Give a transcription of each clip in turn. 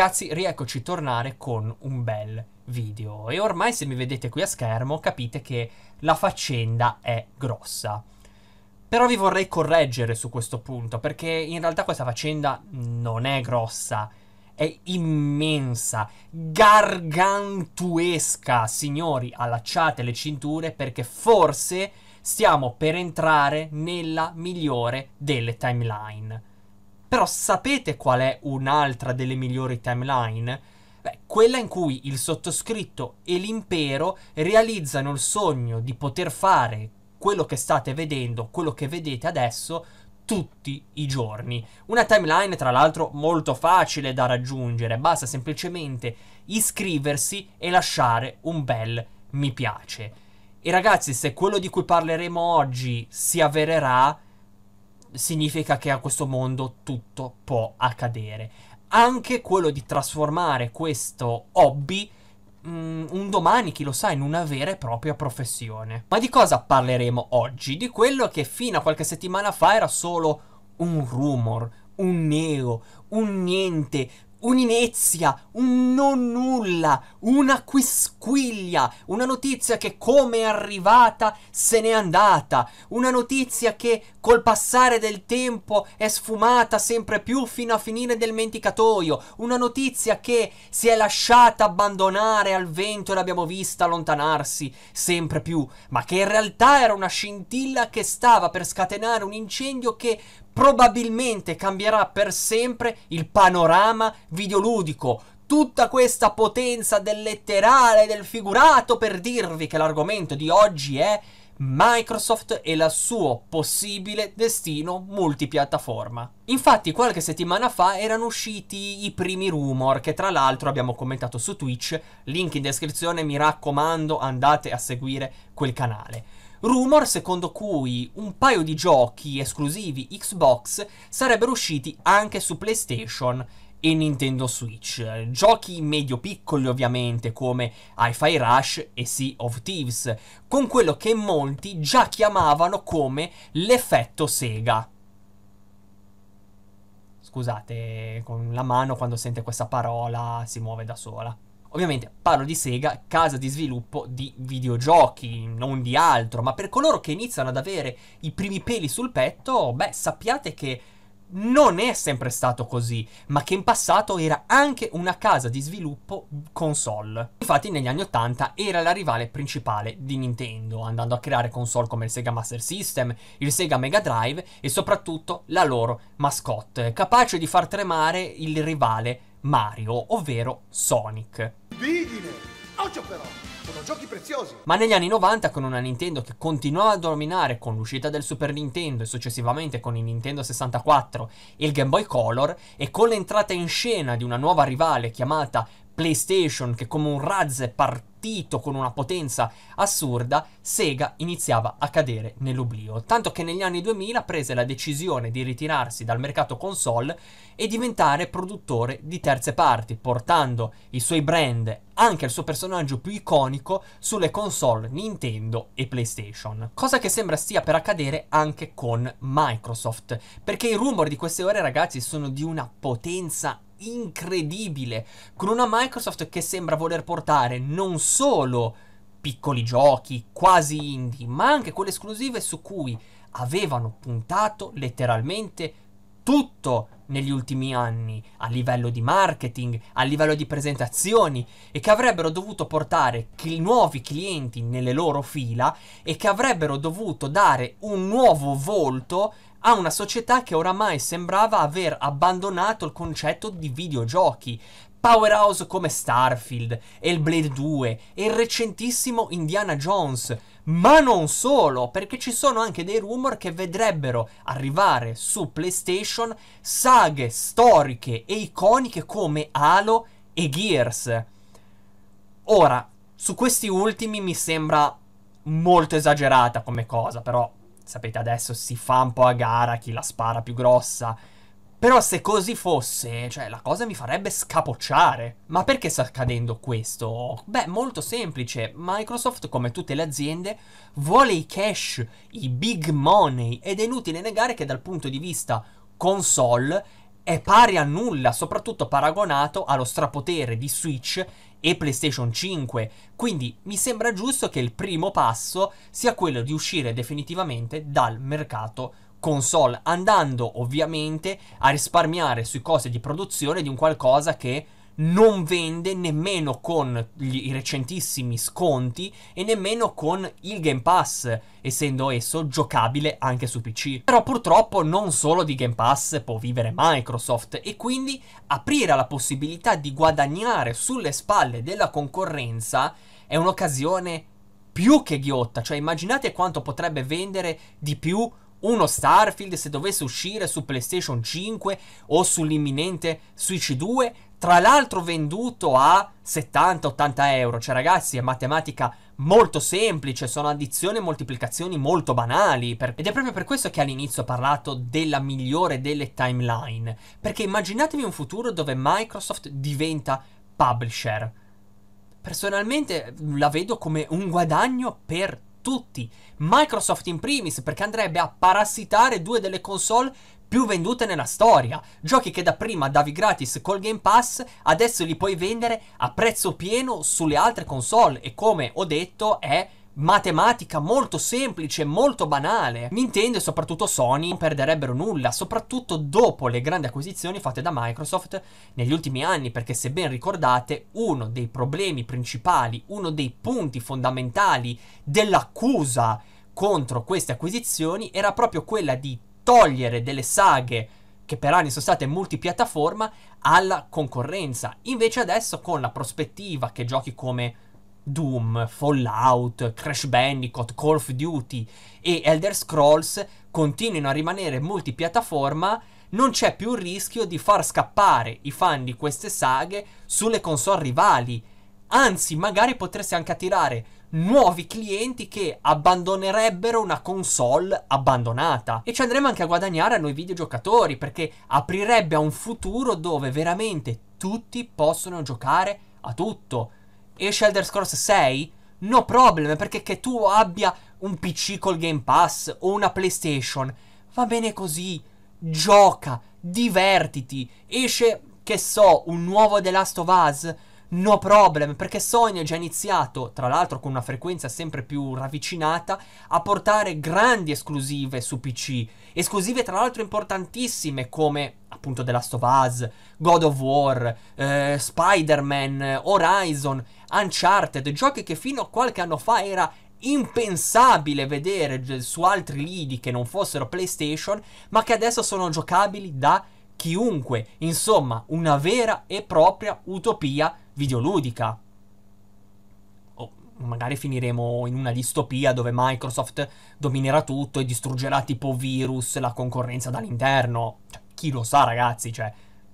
Ragazzi, rieccoci tornare con un bel video. E ormai se mi vedete qui a schermo capite che la faccenda è grossa. Però vi vorrei correggere su questo punto, perché in realtà questa faccenda non è grossa, è immensa, gargantuesca. Signori, allacciate le cinture perché forse stiamo per entrare nella migliore delle timeline. Però sapete qual è un'altra delle migliori timeline? Beh, quella in cui il sottoscritto e l'impero realizzano il sogno di poter fare quello che state vedendo, quello che vedete adesso, tutti i giorni. Una timeline, tra l'altro, molto facile da raggiungere, basta semplicemente iscriversi e lasciare un bel mi piace. E ragazzi, se quello di cui parleremo oggi si avvererà, significa che a questo mondo tutto può accadere. Anche quello di trasformare questo hobby mh, mm, un domani, chi lo sa, in una vera e propria professione. Ma di cosa parleremo oggi? Di quello che fino a qualche settimana fa era solo un rumor, un neo, un niente, un'inezia, un non nulla, una quisquiglia, una notizia che come è arrivata se n'è andata, una notizia che col passare del tempo è sfumata sempre più fino a finire nel menticatoio, una notizia che si è lasciata abbandonare al vento e l'abbiamo vista allontanarsi sempre più, ma che in realtà era una scintilla che stava per scatenare un incendio che probabilmente cambierà per sempre il panorama videoludico. Tutta questa potenza del letterale, del figurato, per dirvi che l'argomento di oggi è Microsoft e il suo possibile destino multipiattaforma. Infatti qualche settimana fa erano usciti i primi rumor che tra l'altro abbiamo commentato su Twitch, link in descrizione, mi raccomando andate a seguire quel canale rumor secondo cui un paio di giochi esclusivi Xbox sarebbero usciti anche su PlayStation e Nintendo Switch. Giochi medio-piccoli ovviamente come Hi-Fi Rush e Sea of Thieves, con quello che molti già chiamavano come l'effetto Sega. Scusate, con la mano quando sente questa parola si muove da sola. Ovviamente parlo di Sega, casa di sviluppo di videogiochi, non di altro, ma per coloro che iniziano ad avere i primi peli sul petto, beh, sappiate che non è sempre stato così, ma che in passato era anche una casa di sviluppo console. Infatti negli anni 80 era la rivale principale di Nintendo, andando a creare console come il Sega Master System, il Sega Mega Drive e soprattutto la loro mascotte, capace di far tremare il rivale Mario, ovvero Sonic. Bidine! Occhio però! Sono giochi preziosi! Ma negli anni 90 con una Nintendo che continuava a dominare con l'uscita del Super Nintendo e successivamente con il Nintendo 64 e il Game Boy Color e con l'entrata in scena di una nuova rivale chiamata PlayStation che come un razze partiva imbottito con una potenza assurda, Sega iniziava a cadere nell'oblio, tanto che negli anni 2000 prese la decisione di ritirarsi dal mercato console e diventare produttore di terze parti, portando i suoi brand anche il suo personaggio più iconico sulle console Nintendo e PlayStation. Cosa che sembra stia per accadere anche con Microsoft, perché i rumor di queste ore ragazzi sono di una potenza incredibile, con una Microsoft che sembra voler portare non solo solo piccoli giochi quasi indie, ma anche quelle esclusive su cui avevano puntato letteralmente tutto negli ultimi anni, a livello di marketing, a livello di presentazioni, e che avrebbero dovuto portare cl- nuovi clienti nelle loro fila e che avrebbero dovuto dare un nuovo volto a una società che oramai sembrava aver abbandonato il concetto di videogiochi, powerhouse come Starfield, Hellblade 2 e il recentissimo Indiana Jones. Ma non solo, perché ci sono anche dei rumor che vedrebbero arrivare su PlayStation saghe storiche e iconiche come Halo e Gears. Ora, su questi ultimi mi sembra molto esagerata come cosa, però sapete adesso si fa un po' a gara chi la spara più grossa. Però se così fosse, cioè la cosa mi farebbe scapocciare. Ma perché sta accadendo questo? Beh, molto semplice. Microsoft, come tutte le aziende, vuole i cash, i big money ed è inutile negare che dal punto di vista console è pari a nulla, soprattutto paragonato allo strapotere di Switch e PlayStation 5. Quindi mi sembra giusto che il primo passo sia quello di uscire definitivamente dal mercato console, andando ovviamente a risparmiare sui costi di produzione di un qualcosa che non vende nemmeno con gli, i recentissimi sconti e nemmeno con il Game Pass, essendo esso giocabile anche su PC. Però purtroppo non solo di Game Pass può vivere Microsoft e quindi aprire la possibilità di guadagnare sulle spalle della concorrenza è un'occasione più che ghiotta, cioè immaginate quanto potrebbe vendere di più uno Starfield se dovesse uscire su PlayStation 5 o sull'imminente Switch 2, tra l'altro venduto a 70-80 euro. Cioè ragazzi è matematica molto semplice, sono addizioni e moltiplicazioni molto banali. Per... Ed è proprio per questo che all'inizio ho parlato della migliore delle timeline. Perché immaginatevi un futuro dove Microsoft diventa publisher. Personalmente la vedo come un guadagno per tutti tutti, Microsoft in primis, perché andrebbe a parassitare due delle console più vendute nella storia. Giochi che da prima davi gratis col Game Pass, adesso li puoi vendere a prezzo pieno sulle altre console e come ho detto è matematica molto semplice, molto banale. Nintendo e soprattutto Sony non perderebbero nulla, soprattutto dopo le grandi acquisizioni fatte da Microsoft negli ultimi anni, perché se ben ricordate, uno dei problemi principali, uno dei punti fondamentali dell'accusa contro queste acquisizioni era proprio quella di togliere delle saghe che per anni sono state multipiattaforma alla concorrenza. Invece adesso con la prospettiva che giochi come Doom, Fallout, Crash Bandicoot, Call of Duty e Elder Scrolls continuino a rimanere multipiattaforma, non c'è più il rischio di far scappare i fan di queste saghe sulle console rivali. Anzi, magari potresti anche attirare nuovi clienti che abbandonerebbero una console abbandonata. E ci andremo anche a guadagnare a noi videogiocatori, perché aprirebbe a un futuro dove veramente tutti possono giocare a tutto esce Elder Scrolls 6, no problem, perché che tu abbia un PC col Game Pass o una PlayStation, va bene così, gioca, divertiti, esce, che so, un nuovo The Last of Us, no problem, perché Sony ha già iniziato, tra l'altro con una frequenza sempre più ravvicinata, a portare grandi esclusive su PC, esclusive tra l'altro importantissime come appunto The Last of Us, God of War, eh, Spider-Man, Horizon Uncharted, giochi che fino a qualche anno fa era impensabile vedere su altri lidi che non fossero PlayStation, ma che adesso sono giocabili da chiunque. Insomma, una vera e propria utopia videoludica. O magari finiremo in una distopia dove Microsoft dominerà tutto e distruggerà tipo virus la concorrenza dall'interno. Cioè, chi lo sa, ragazzi, cioè,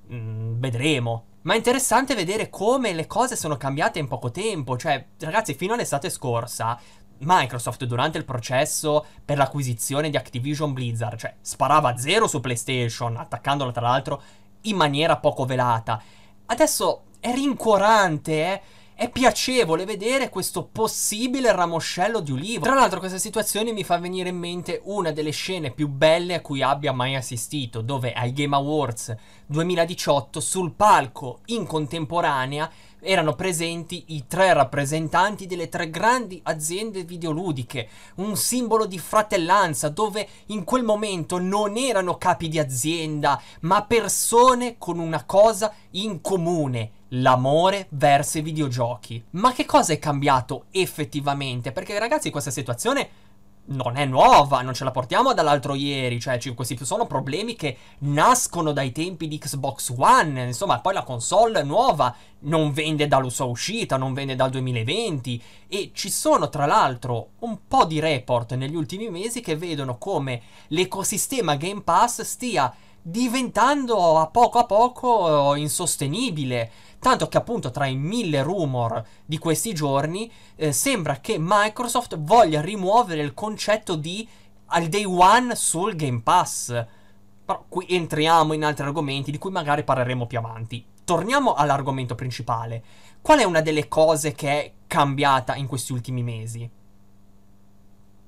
mh, mm, vedremo. Ma è interessante vedere come le cose sono cambiate in poco tempo. Cioè, ragazzi, fino all'estate scorsa Microsoft durante il processo per l'acquisizione di Activision Blizzard, cioè sparava zero su PlayStation, attaccandola tra l'altro in maniera poco velata. Adesso è rincuorante, eh? È piacevole vedere questo possibile ramoscello di ulivo. Tra l'altro questa situazione mi fa venire in mente una delle scene più belle a cui abbia mai assistito, dove ai Game Awards 2018 sul palco in contemporanea erano presenti i tre rappresentanti delle tre grandi aziende videoludiche, un simbolo di fratellanza dove in quel momento non erano capi di azienda, ma persone con una cosa in comune, l'amore verso i videogiochi. Ma che cosa è cambiato effettivamente? Perché ragazzi questa situazione non è nuova, non ce la portiamo dall'altro ieri, cioè ci, questi sono problemi che nascono dai tempi di Xbox One, insomma poi la console nuova non vende dalla sua uscita, non vende dal 2020 e ci sono tra l'altro un po' di report negli ultimi mesi che vedono come l'ecosistema Game Pass stia diventando a poco a poco eh, insostenibile Tanto che appunto tra i mille rumor di questi giorni eh, sembra che Microsoft voglia rimuovere il concetto di al day one sul Game Pass. Però qui entriamo in altri argomenti di cui magari parleremo più avanti. Torniamo all'argomento principale. Qual è una delle cose che è cambiata in questi ultimi mesi?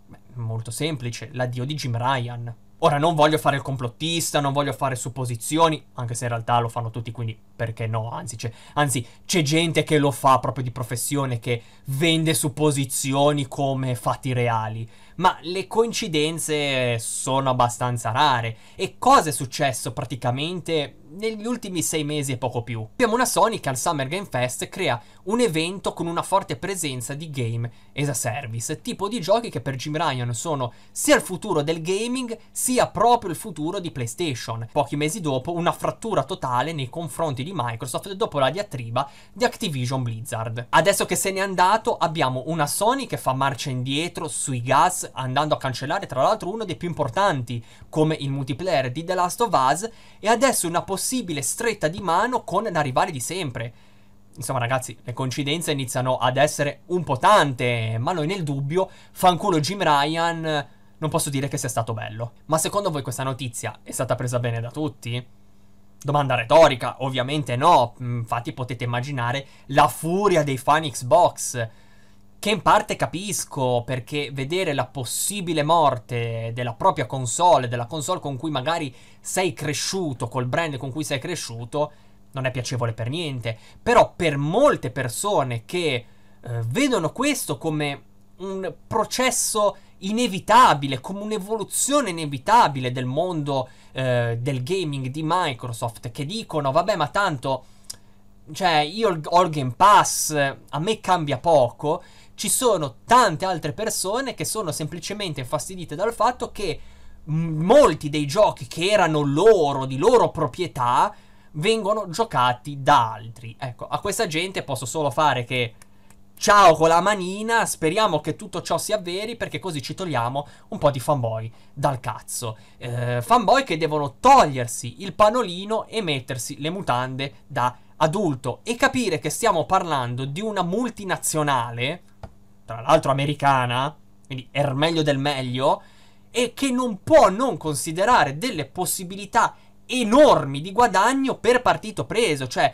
Beh, molto semplice, l'addio di Jim Ryan. Ora non voglio fare il complottista, non voglio fare supposizioni, anche se in realtà lo fanno tutti, quindi perché no? Anzi c'è, anzi, c'è gente che lo fa proprio di professione, che vende supposizioni come fatti reali ma le coincidenze sono abbastanza rare. E cosa è successo praticamente negli ultimi sei mesi e poco più? Abbiamo una Sony che al Summer Game Fest crea un evento con una forte presenza di game as a service, tipo di giochi che per Jim Ryan sono sia il futuro del gaming, sia proprio il futuro di PlayStation. Pochi mesi dopo una frattura totale nei confronti di Microsoft dopo la diatriba di Activision Blizzard. Adesso che se n'è andato abbiamo una Sony che fa marcia indietro sui gas andando a cancellare tra l'altro uno dei più importanti come il multiplayer di The Last of Us e adesso una possibile stretta di mano con la rivale di sempre. Insomma ragazzi, le coincidenze iniziano ad essere un po' tante, ma noi nel dubbio, fanculo Jim Ryan, non posso dire che sia stato bello. Ma secondo voi questa notizia è stata presa bene da tutti? Domanda retorica, ovviamente no, mm, infatti potete immaginare la furia dei fan Xbox che in parte capisco perché vedere la possibile morte della propria console, della console con cui magari sei cresciuto, col brand con cui sei cresciuto, non è piacevole per niente. Però per molte persone che eh, vedono questo come un processo inevitabile, come un'evoluzione inevitabile del mondo eh, del gaming di Microsoft, che dicono vabbè ma tanto cioè io ho il Game Pass, a me cambia poco. Ci sono tante altre persone che sono semplicemente infastidite dal fatto che molti dei giochi che erano loro, di loro proprietà, vengono giocati da altri. Ecco, a questa gente posso solo fare che ciao con la manina, speriamo che tutto ciò sia veri perché così ci togliamo un po' di fanboy dal cazzo. Eh, fanboy che devono togliersi il panolino e mettersi le mutande da adulto e capire che stiamo parlando di una multinazionale, tra l'altro americana, quindi è er il meglio del meglio, e che non può non considerare delle possibilità enormi di guadagno per partito preso, cioè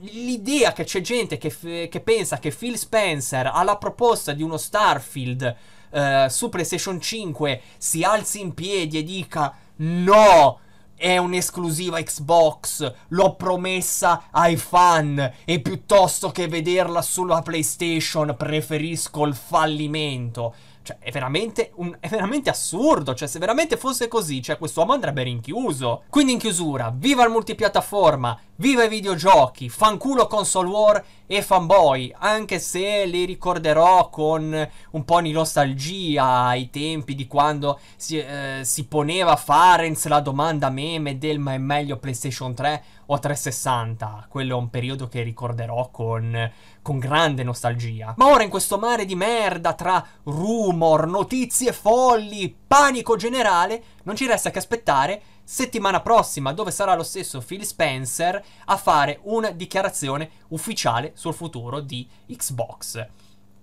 l'idea che c'è gente che, f- che, pensa che Phil Spencer alla proposta di uno Starfield eh, su PlayStation 5 si alzi in piedi e dica no, è un'esclusiva Xbox, l'ho promessa ai fan e piuttosto che vederla sulla PlayStation preferisco il fallimento. Cioè, è veramente, un, è veramente assurdo. Cioè, se veramente fosse così, cioè, quest'uomo andrebbe rinchiuso. Quindi, in chiusura, viva il multipiattaforma! Viva i videogiochi, fanculo console war e fanboy, anche se li ricorderò con un po' di nostalgia ai tempi di quando si, eh, si poneva Farenz la domanda meme del ma è meglio PlayStation 3 o 360. Quello è un periodo che ricorderò con, con grande nostalgia. Ma ora in questo mare di merda tra rumor, notizie folli, panico generale, non ci resta che aspettare settimana prossima, dove sarà lo stesso Phil Spencer a fare una dichiarazione ufficiale sul futuro di Xbox.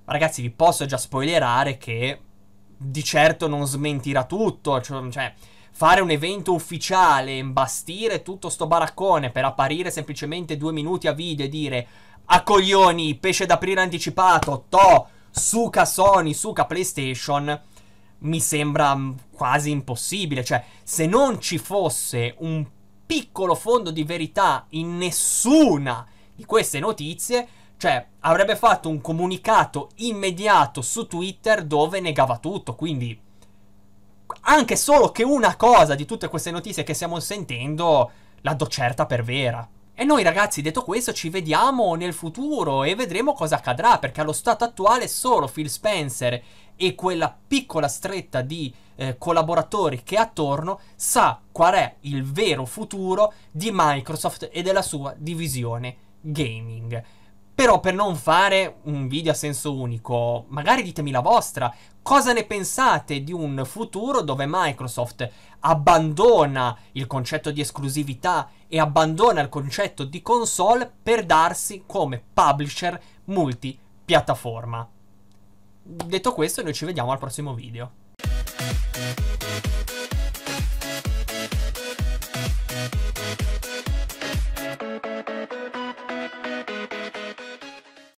Ragazzi, vi posso già spoilerare che di certo non smentirà tutto, cioè, cioè fare un evento ufficiale, imbastire tutto sto baraccone per apparire semplicemente due minuti a video e dire a coglioni, pesce d'aprile anticipato, to, suca Sony, suca PlayStation mi sembra mm, quasi impossibile. Cioè, se non ci fosse un piccolo fondo di verità in nessuna di queste notizie, cioè, avrebbe fatto un comunicato immediato su Twitter dove negava tutto. Quindi, anche solo che una cosa di tutte queste notizie che stiamo sentendo, la do certa per vera. E noi ragazzi, detto questo, ci vediamo nel futuro e vedremo cosa accadrà, perché allo stato attuale solo Phil Spencer e quella piccola stretta di eh, collaboratori che è attorno sa qual è il vero futuro di Microsoft e della sua divisione gaming. Però per non fare un video a senso unico, magari ditemi la vostra. Cosa ne pensate di un futuro dove Microsoft abbandona il concetto di esclusività e abbandona il concetto di console per darsi come publisher multipiattaforma? Detto questo, noi ci vediamo al prossimo video.